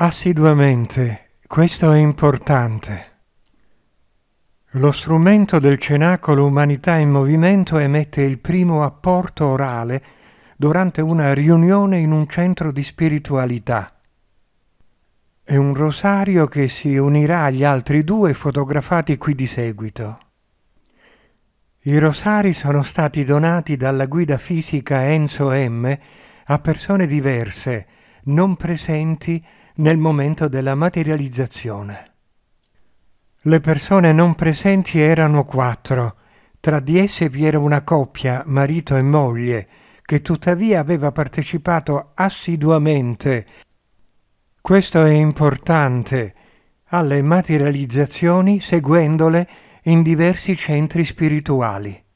assiduamente, questo è importante. Lo strumento del cenacolo Umanità in Movimento emette il primo apporto orale durante una riunione in un centro di spiritualità. È un rosario che si unirà agli altri due fotografati qui di seguito. I rosari sono stati donati dalla guida fisica Enzo M a persone diverse, non presenti nel momento della materializzazione. Le persone non presenti erano quattro. Tra di esse vi era una coppia, marito e moglie, che tuttavia aveva partecipato assiduamente. Questo è importante alle materializzazioni seguendole in diversi centri spirituali.